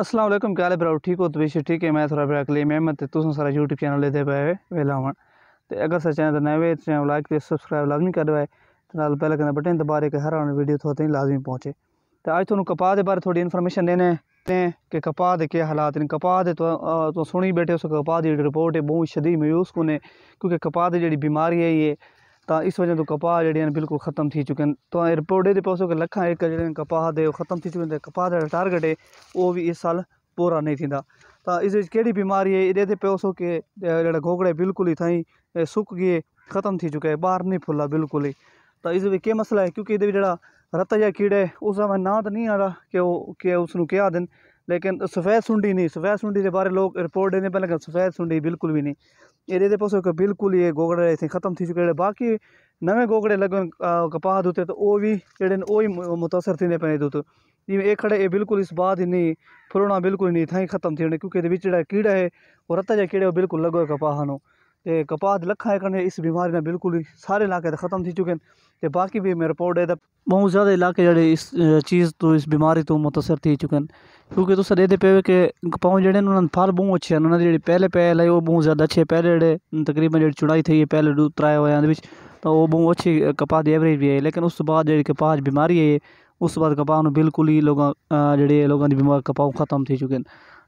असलम क्या हाल है भ्राउ ठीक हो तो तबीश ठीक है मैं थोड़ा ब्रा कली मेहमत मत तो तुसें सारा यूट्यूब चैनल दे पाए वेला हुआ तो अगर सर चैनल तो नए तो चैनल लाइक ते सबसक्राइब लाजमी कर दवाए तो नाल पहले कहना बटन दबा के हर आने वीडियो थोड़े तीन लाजमी पहुँचे तो अज थोड़ा कपाह के बारे थोड़ी इनफॉर्मेशन देने ते कि कपाह के क्या हालात ने कपाह दे तो, सुनी बैठे उस कपाह की रिपोर्ट है बहुत शदी मायूस कोने क्योंकि कपाह की जी बीमारी है ये तो इस वजह तो कपाह जड़ियाँ बिल्कुल खत्म थी चुके हैं तो रिपोर्ट ये पास कि लख एक कपाह दे खत्म थी चुके हैं कपाह का टारगेट है वो भी इस साल पूरा नहीं थी तो इस कड़ी बीमारी है ये पे सो कि गोगड़े बिल्कुल ही थी सुक गए खत्म थी चुके हैं बाहर नहीं फुला बिल्कुल ही तो इस के मसला है क्योंकि ये जो रत या कीड़े है उस समय ना तो नहीं आ रहा कि वो कि उसू क्या दिन लेकिन सफेद सुंडी नहीं सफेद सुंडी के बारे लोग रिपोर्ट देने पहले लेकिन सफेद सुंडी बिल्कुल भी नहीं एॾे ते पास बिल्कुल ये गोगड़े खत्म ख़तमु थी चुके अहिड़े बाक़ी नवे गोगड़े लगे कपाह दूते तो वो भी अहिड़े उहो ही मुतासर थे पे दूत इहे एखड़े ये बिल्कुल इस बाद ही नहीं फुलना बिल्कुल नहीं ही ख़त्म थी वञे क्योंकि जो कीड़ा है और रत जा कीड़े बिल्कुल लगो कपाह नो ते कपात लखा कने इस बीमारी ने बिल्कुल ही सारे इलाके ख़त्म थी चुके हैं तो बाकी भी मैं रिपोर्ट है बहुत ज़्यादा इलाके जड़े इस चीज़ तो इस बीमारी तो मुतासर थी चुके हैं क्योंकि तुम देते पे कि पाँव जड़े उन्होंने फल बहुत अच्छे हैं उन्होंने जी पहले पैल है वो बहुत ज़्यादा अच्छे पहले जड़े तकरीबन जी चुनाई थी पहले दू त्राए हुए तो वो बहुत अच्छी कपात की एवरेज भी है लेकिन उस बाद जी कपाह बीमारी है उस बाद कपाह बिल्कुल ही लोग जी लोगों की बीमारी कपाह खत्म थी चुके हैं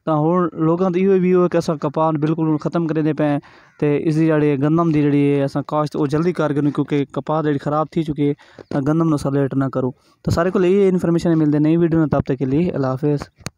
ਤਾਂ ਹੁਣ ਲੋਕਾਂ ਦਾ इहो व्यू ਹੈ ਕਿ ਅਸਾਂ ਕਪਾਨ ਬਿਲਕੁਲ ਖਤਮ ਕਰ ਦੇ ਪਏ ਤੇ ਇਸ ਦੀ ਜਿਹੜੀ ਗੰਦਮ ਦੀ ਜਿਹੜੀ ਹੈ ਅਸਾਂ ਕਾਸ਼ਤ ਉਹ ਜਲਦੀ ਕਰ ਗਏ ਕਿਉਂਕਿ ਕਪਾਹ ਜਿਹੜੀ ਖਰਾਬ थी ਚੁੱਕੀ ਹੈ ਤਾਂ ਗੰਦਮ ਨੂੰ ਸਲੇਟ ਨਾ ਕਰੋ ਤਾਂ ਸਾਰੇ ਕੋਲ ਇਹ ਇਨਫੋਰਮੇਸ਼ਨ ਮਿਲਦੇ ਨਈ ਵੀਡੀਓ में तब तक के लिए अल्लाह हाफिज़